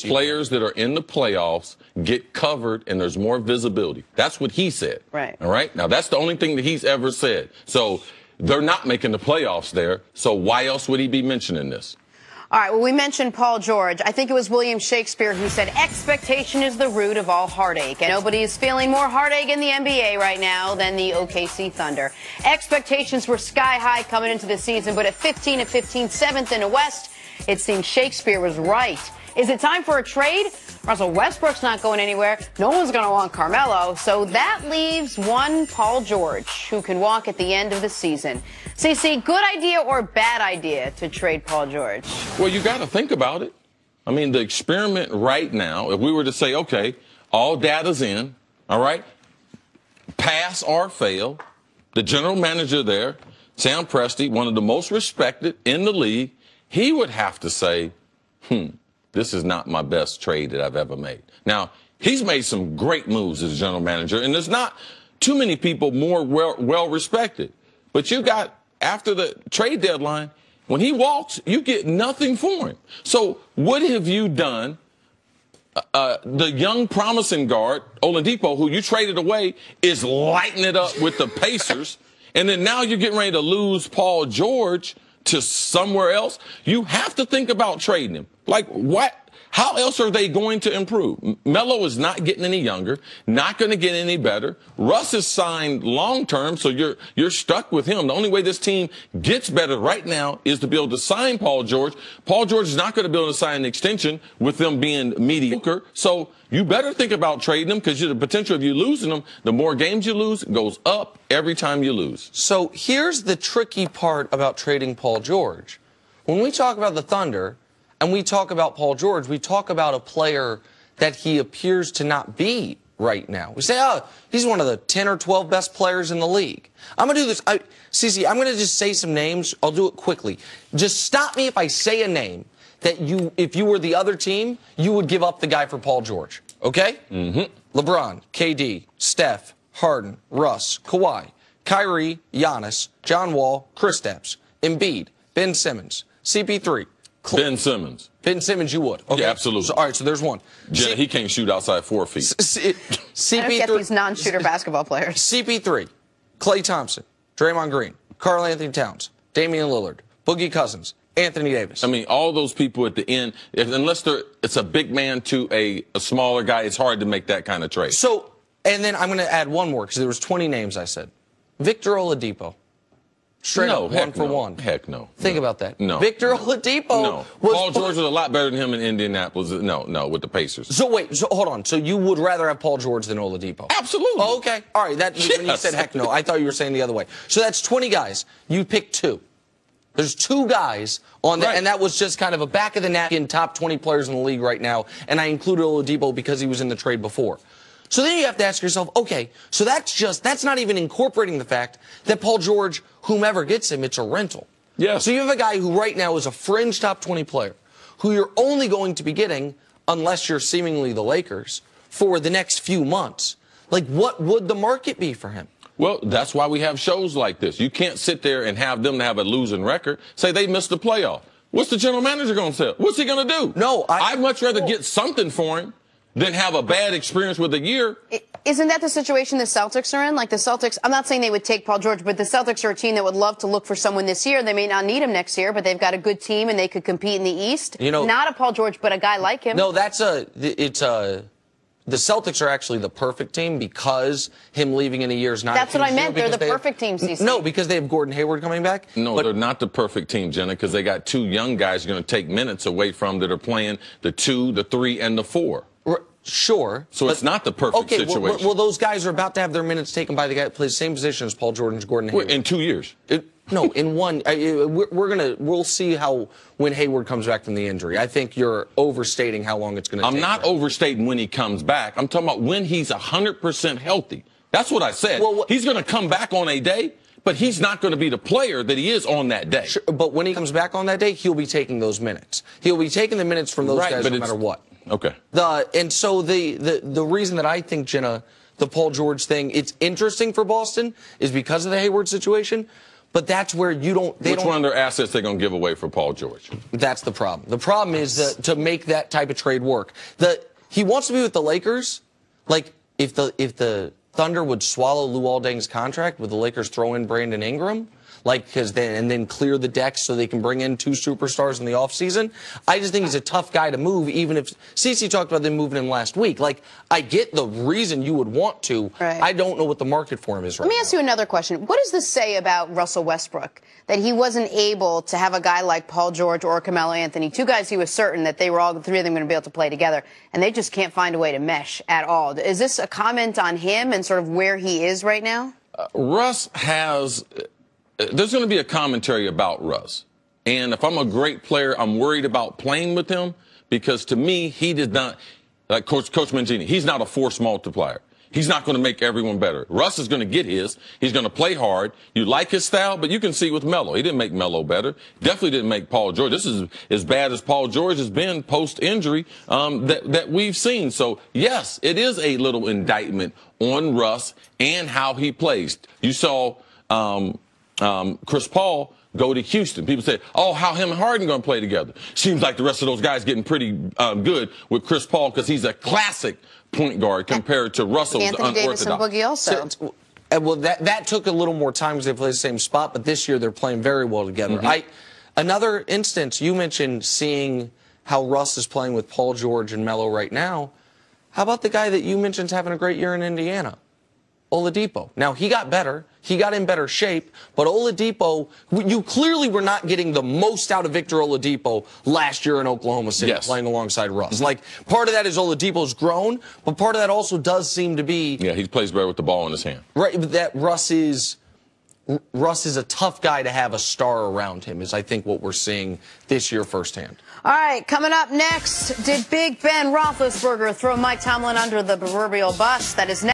players that are in the playoffs get covered and there's more visibility. That's what he said. Right. All right. Now that's the only thing that he's ever said. So they're not making the playoffs there. So why else would he be mentioning this? All right. Well, we mentioned Paul George. I think it was William Shakespeare who said expectation is the root of all heartache. And nobody is feeling more heartache in the NBA right now than the OKC Thunder. Expectations were sky high coming into the season, but at 15 and 15, seventh in the West, it seems Shakespeare was right. Is it time for a trade? Russell Westbrook's not going anywhere. No one's going to want Carmelo. So that leaves one Paul George who can walk at the end of the season. CC, good idea or bad idea to trade Paul George? Well, you got to think about it. I mean, the experiment right now, if we were to say, okay, all data's in, all right, pass or fail, the general manager there, Sam Presti, one of the most respected in the league, he would have to say, hmm, this is not my best trade that I've ever made. Now, he's made some great moves as general manager, and there's not too many people more well, well respected. But you got, after the trade deadline, when he walks, you get nothing for him. So what have you done? Uh, uh, the young promising guard, Oladipo, who you traded away, is lighting it up with the Pacers. and then now you're getting ready to lose Paul George to somewhere else, you have to think about trading him. Like, what? How else are they going to improve? Melo is not getting any younger, not going to get any better. Russ is signed long term, so you're you're stuck with him. The only way this team gets better right now is to be able to sign Paul George. Paul George is not going to be able to sign an extension with them being mediocre. So you better think about trading them because the potential of you losing them, the more games you lose, goes up every time you lose. So here's the tricky part about trading Paul George. When we talk about the Thunder, and we talk about Paul George, we talk about a player that he appears to not be right now. We say, oh, he's one of the 10 or 12 best players in the league. I'm going to do this. I, I'm going to just say some names. I'll do it quickly. Just stop me if I say a name that you, if you were the other team, you would give up the guy for Paul George. Okay? Mm-hmm. LeBron, KD, Steph, Harden, Russ, Kawhi, Kyrie, Giannis, John Wall, Chris Stapps, Embiid, Ben Simmons, CP3, Ben Simmons. Ben Simmons, you would. Okay. Yeah, absolutely. So, all right, so there's one. Jenna, C he can't shoot outside four feet. C C CP3. get these non-shooter basketball players. CP3, Clay Thompson, Draymond Green, Carl Anthony Towns, Damian Lillard, Boogie Cousins, Anthony Davis. I mean, all those people at the end, if, unless they're, it's a big man to a, a smaller guy, it's hard to make that kind of trade. So, and then I'm going to add one more because there was 20 names I said. Victor Oladipo. Straight no, up, one for no. one. Heck no. Think no. about that. No. Victor no. Oladipo. No. Paul George was a lot better than him in Indianapolis. No, no, with the Pacers. So wait, so hold on. So you would rather have Paul George than Oladipo? Absolutely. Oh, okay. All right. That yes. when you said heck no, I thought you were saying the other way. So that's 20 guys. You pick two. There's two guys on that, right. and that was just kind of a back of the napkin top 20 players in the league right now. And I included Oladipo because he was in the trade before. So then you have to ask yourself, okay, so that's just, that's not even incorporating the fact that Paul George, whomever gets him, it's a rental. Yeah. So you have a guy who right now is a fringe top 20 player who you're only going to be getting, unless you're seemingly the Lakers, for the next few months. Like, what would the market be for him? Well, that's why we have shows like this. You can't sit there and have them to have a losing record, say they missed the playoff. What's the general manager going to say? What's he going to do? No, I, would much rather get something for him than have a bad experience with a year. Isn't that the situation the Celtics are in? Like the Celtics, I'm not saying they would take Paul George, but the Celtics are a team that would love to look for someone this year. They may not need him next year, but they've got a good team and they could compete in the East. You know, not a Paul George, but a guy like him. No, that's a, it's a, the Celtics are actually the perfect team because him leaving in a year is not. That's what I meant. They're the they perfect have, team. No, because they have Gordon Hayward coming back. No, but, they're not the perfect team, Jenna, because they got two young guys going to take minutes away from that are playing the two, the three, and the four. Sure. So but, it's not the perfect okay, situation. Well, well, those guys are about to have their minutes taken by the guy that plays the same position as Paul Jordan's Gordon Hayward. In two years. It, no, in one. I, we're, we're gonna. We'll see how when Hayward comes back from the injury. I think you're overstating how long it's gonna. take. I'm not overstating when he comes back. I'm talking about when he's 100% healthy. That's what I said. Well, he's gonna come back on a day but he's not going to be the player that he is on that day. Sure, but when he comes back on that day, he'll be taking those minutes. He'll be taking the minutes from those right, guys no matter what. Okay. The and so the the the reason that I think Jenna the Paul George thing it's interesting for Boston is because of the Hayward situation. But that's where you don't. They Which don't, one of their assets they're going to give away for Paul George? That's the problem. The problem is to make that type of trade work. The he wants to be with the Lakers. Like if the if the Thunder would swallow Lou Aldang's contract, would the Lakers throw in Brandon Ingram? like because then and then clear the decks so they can bring in two superstars in the offseason. I just think he's a tough guy to move, even if CC talked about them moving him last week. Like, I get the reason you would want to. Right. I don't know what the market for him is right Let me ask now. you another question. What does this say about Russell Westbrook? That he wasn't able to have a guy like Paul George or Carmelo Anthony, two guys he was certain that they were all three of them going to be able to play together, and they just can't find a way to mesh at all. Is this a comment on him and sort of where he is right now? Uh, Russ has there's going to be a commentary about Russ. And if I'm a great player, I'm worried about playing with him because to me, he does not, like Coach, Coach Mangini, he's not a force multiplier. He's not going to make everyone better. Russ is going to get his. He's going to play hard. You like his style, but you can see with Melo, he didn't make Melo better. Definitely didn't make Paul George. This is as bad as Paul George has been post injury um, that that we've seen. So yes, it is a little indictment on Russ and how he plays. You saw um, um, Chris Paul go to Houston. People say, oh, how him and Harden going to play together? Seems like the rest of those guys getting pretty um, good with Chris Paul because he's a classic point guard compared to Russell's Anthony unorthodox. Davis and Boogie also. So, uh, well, that, that took a little more time because they played the same spot, but this year they're playing very well together. Mm-hmm. I, another instance, you mentioned seeing how Russ is playing with Paul George and Melo right now. How about the guy that you mentioned having a great year in Indiana? Oladipo. Now, he got better. He got in better shape, but Oladipo, you clearly were not getting the most out of Victor Oladipo last year in Oklahoma City, yes. playing alongside Russ. Like part of that is Oladipo's grown, but part of that also does seem to be yeah, he plays better with the ball in his hand. Right, that Russ is Russ is a tough guy to have a star around him, is I think what we're seeing this year firsthand. All right, coming up next, did Big Ben Roethlisberger throw Mike Tomlin under the proverbial bus? That is next.